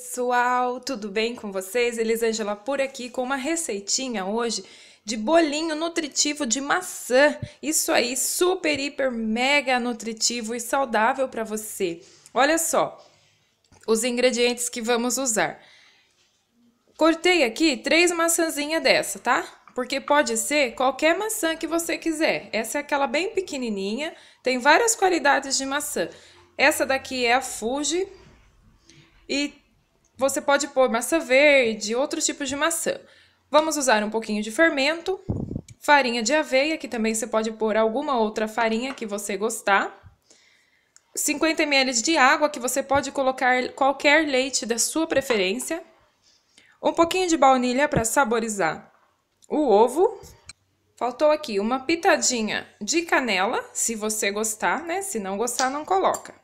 pessoal, tudo bem com vocês? Elisângela por aqui com uma receitinha hoje de bolinho nutritivo de maçã. Isso aí, super, hiper, mega nutritivo e saudável para você. Olha só os ingredientes que vamos usar. Cortei aqui três maçãzinhas dessa, tá? Porque pode ser qualquer maçã que você quiser. Essa é aquela bem pequenininha, tem várias qualidades de maçã. Essa daqui é a Fuji, e você pode pôr massa verde, outros tipos de maçã. Vamos usar um pouquinho de fermento, farinha de aveia, que também você pode pôr alguma outra farinha que você gostar. 50 ml de água, que você pode colocar qualquer leite da sua preferência. Um pouquinho de baunilha para saborizar o ovo. Faltou aqui uma pitadinha de canela, se você gostar, né? Se não gostar, não coloca.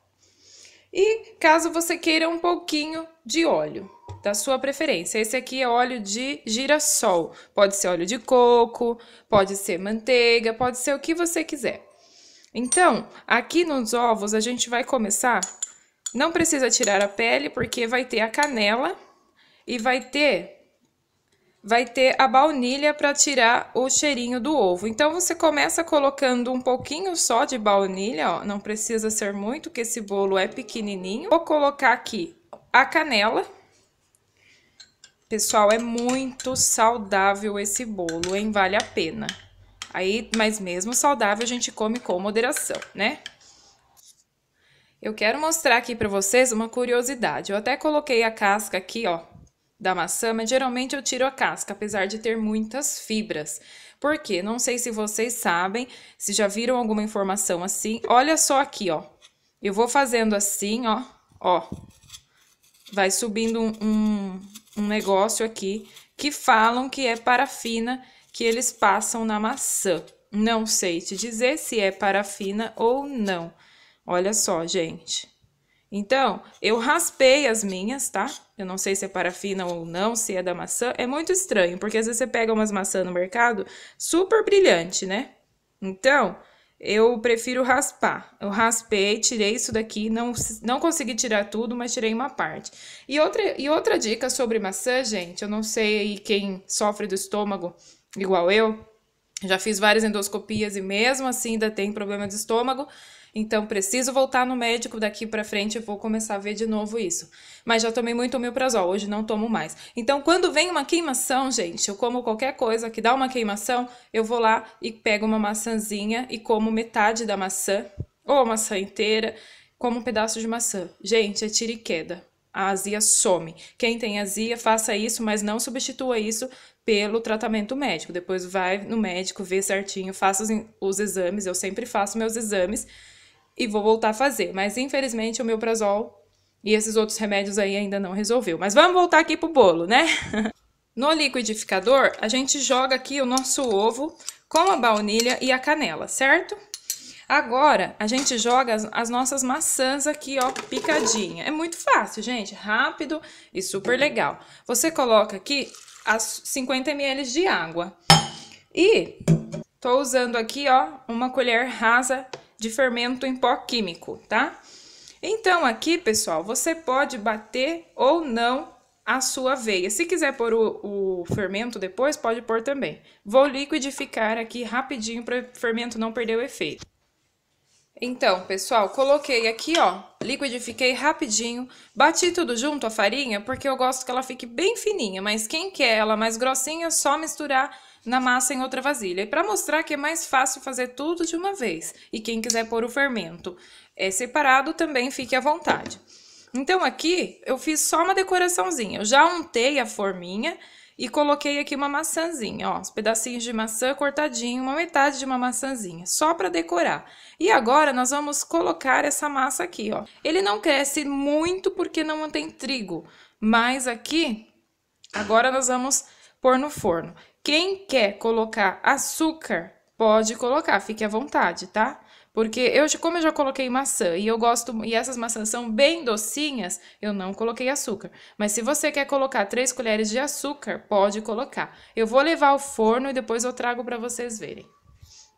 E caso você queira um pouquinho de óleo da sua preferência. Esse aqui é óleo de girassol. Pode ser óleo de coco, pode ser manteiga, pode ser o que você quiser. Então, aqui nos ovos a gente vai começar, não precisa tirar a pele porque vai ter a canela e vai ter vai ter a baunilha para tirar o cheirinho do ovo. Então você começa colocando um pouquinho só de baunilha, ó, não precisa ser muito, que esse bolo é pequenininho. Vou colocar aqui a canela. Pessoal, é muito saudável esse bolo, hein? Vale a pena. Aí, mas mesmo saudável, a gente come com moderação, né? Eu quero mostrar aqui para vocês uma curiosidade. Eu até coloquei a casca aqui, ó, da maçã, mas geralmente eu tiro a casca, apesar de ter muitas fibras. Por quê? Não sei se vocês sabem, se já viram alguma informação assim. Olha só aqui, ó. Eu vou fazendo assim, ó, ó vai subindo um, um, negócio aqui que falam que é parafina que eles passam na maçã. Não sei te dizer se é parafina ou não. Olha só, gente. Então, eu raspei as minhas, tá? Eu não sei se é parafina ou não, se é da maçã. É muito estranho, porque às vezes você pega umas maçãs no mercado super brilhante, né? Então, eu prefiro raspar. Eu raspei, tirei isso daqui, não, não consegui tirar tudo, mas tirei uma parte. E outra, e outra dica sobre maçã, gente, eu não sei quem sofre do estômago igual eu, já fiz várias endoscopias e mesmo assim ainda tem problema de estômago. Então preciso voltar no médico daqui para frente, eu vou começar a ver de novo isso. Mas já tomei muito omeprazol, hoje não tomo mais. Então quando vem uma queimação, gente, eu como qualquer coisa que dá uma queimação, eu vou lá e pego uma maçãzinha e como metade da maçã ou a maçã inteira, como um pedaço de maçã. Gente, é tira e queda. A azia some. Quem tem azia, faça isso, mas não substitua isso pelo tratamento médico. Depois vai no médico, vê certinho, faça os, os exames. Eu sempre faço meus exames e vou voltar a fazer. Mas infelizmente o meu prazol e esses outros remédios aí ainda não resolveu. Mas vamos voltar aqui pro bolo, né? no liquidificador, a gente joga aqui o nosso ovo com a baunilha e a canela, certo? Agora, a gente joga as, as, nossas maçãs aqui, ó, picadinha. É muito fácil, gente, rápido e super legal. Você coloca aqui as 50 ml de água. E tô usando aqui, ó, uma colher rasa de fermento em pó químico, tá? Então, aqui, pessoal, você pode bater ou não a sua aveia. Se quiser pôr o, o fermento depois, pode pôr também. Vou liquidificar aqui rapidinho para o fermento não perder o efeito. Então, pessoal, coloquei aqui, ó, liquidifiquei rapidinho, bati tudo junto a farinha, porque eu gosto que ela fique bem fininha, mas quem quer ela mais grossinha, é só misturar na massa em outra vasilha. E para mostrar que é mais fácil fazer tudo de uma vez, e quem quiser pôr o fermento é separado também fique à vontade. Então aqui eu fiz só uma decoraçãozinha. Eu já untei a forminha e coloquei aqui uma maçãzinha, ó, Os pedacinhos de maçã cortadinho, uma metade de uma maçãzinha, só para decorar. E agora nós vamos colocar essa massa aqui, ó. Ele não cresce muito porque não tem trigo, mas aqui agora nós vamos pôr no forno. Quem quer colocar açúcar, pode colocar, fique à vontade, tá? Porque eu, como eu já coloquei maçã e eu gosto e essas maçãs são bem docinhas, eu não coloquei açúcar. Mas se você quer colocar 3 colheres de açúcar, pode colocar. Eu vou levar ao forno e depois eu trago para vocês verem.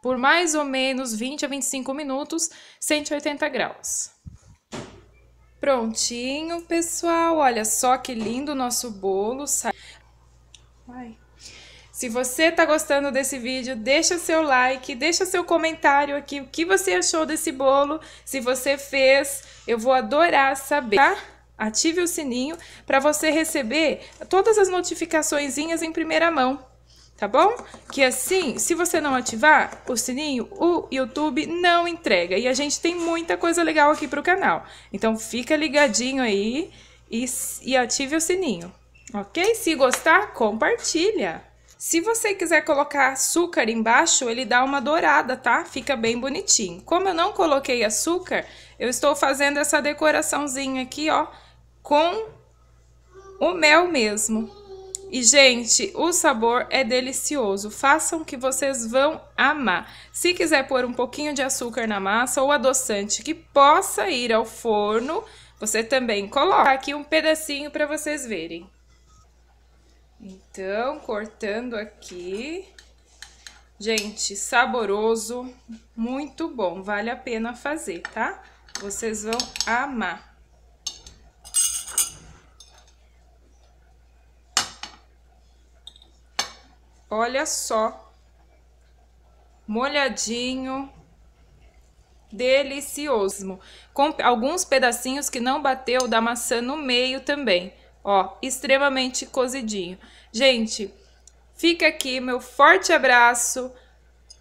Por mais ou menos 20 a 25 minutos, 180 graus. Prontinho, pessoal. Olha só que lindo o nosso bolo. Sai. Vai. Se você tá gostando desse vídeo, deixa o seu like, deixa seu comentário aqui o que você achou desse bolo, se você fez, eu vou adorar saber, tá? Ative o sininho para você receber todas as notificaçõezinhas em primeira mão, tá bom? Que assim, se você não ativar o sininho, o YouTube não entrega. E a gente tem muita coisa legal aqui pro canal. Então fica ligadinho aí e, e ative o sininho, ok? Se gostar, compartilha! Se você quiser colocar açúcar embaixo, ele dá uma dourada, tá? Fica bem bonitinho. Como eu não coloquei açúcar, eu estou fazendo essa decoraçãozinha aqui, ó, com o mel mesmo. E, gente, o sabor é delicioso. Façam que vocês vão amar. Se quiser pôr um pouquinho de açúcar na massa ou adoçante que possa ir ao forno, você também coloca aqui um pedacinho para vocês verem. Então, cortando aqui. Gente, saboroso, muito bom, vale a pena fazer, tá? Vocês vão amar. Olha só, molhadinho, delicioso. Com alguns pedacinhos que não bateu da maçã no meio também. Ó, extremamente cozidinho. Gente, fica aqui meu forte abraço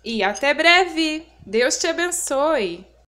e até breve. Deus te abençoe.